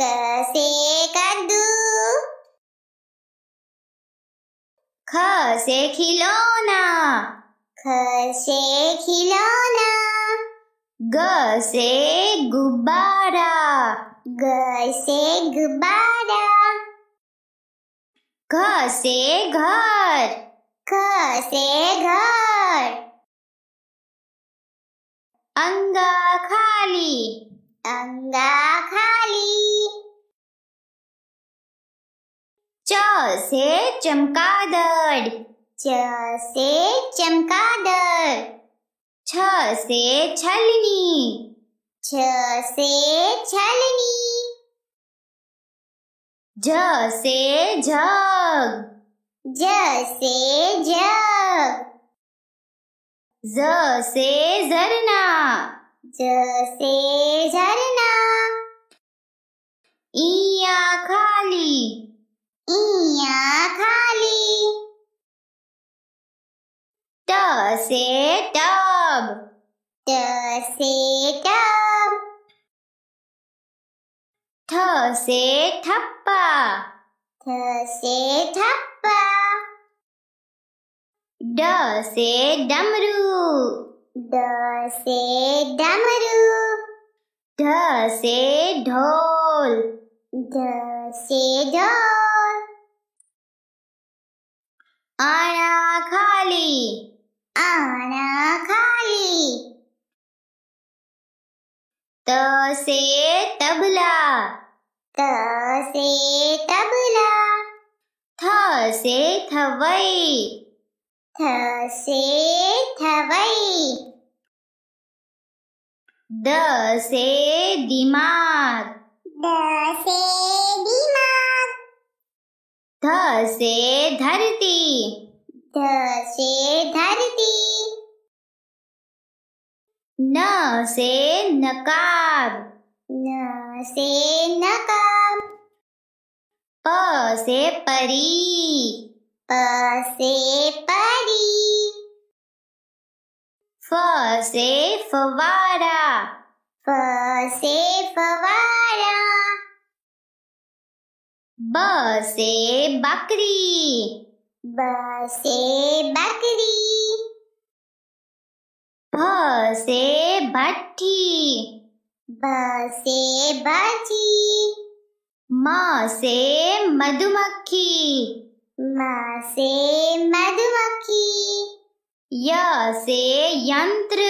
कसे कद्दू ख से खिलौना ख से खिलौना ग से गुब्बारा ग से गुब्बारा घ से घर ख से घर अंगा खाली अंगा खाली से चमकादड़ च से चमकादड़ छ से छलनी छ से छलनी ज से जग ज से जग ज से झरना ज से झरना इया खाली खाली ट से टब ट से टब थ से ठप्पा थ से ठप्पा ड से डमरू ड से डमरू ढ से ढोल ढ से ढोल आना खाली आना खाली त से तबला त से तबला थ से थवई थ से थवई द से दिमाग द से दिमाग ध से धरती ध से धरती न से नकाब न से नकाब प से परी प से परी फ से फवारा फ से फवारा बसे बकरी बसे बकरी बसे से भट्टी ब से भट्टी से मधुमक्खी म से मधुमक्खी य से यंत्र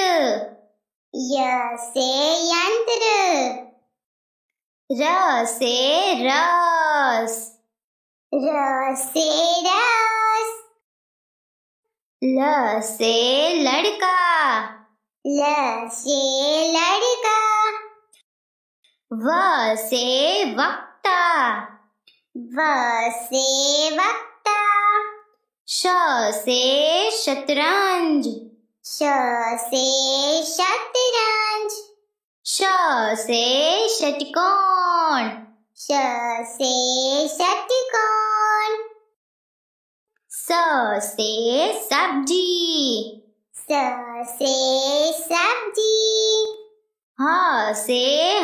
य से यंत्र र से र रस रस रस ल से लड़का ल से लड़का व से वक्ता व से वक्ता श से शतरंज श से शतरंज श से षटकोण श से षटकोण स से सब्जी स से सब्जी ह से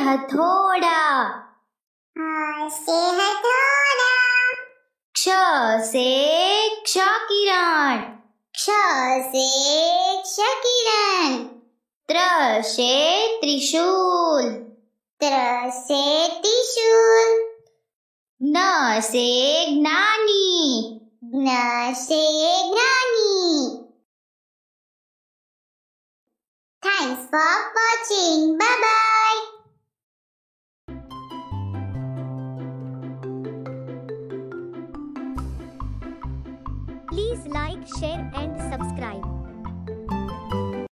हथौड़ा ह से हथौड़ा क्ष से क्ष किरण क्ष से क्ष किरण त्र से त्रिशूल त्र से त्रि જ્ઞ સે જ્ઞાની જ્ઞ Thanks for watching. Bye bye. Please like, share and subscribe.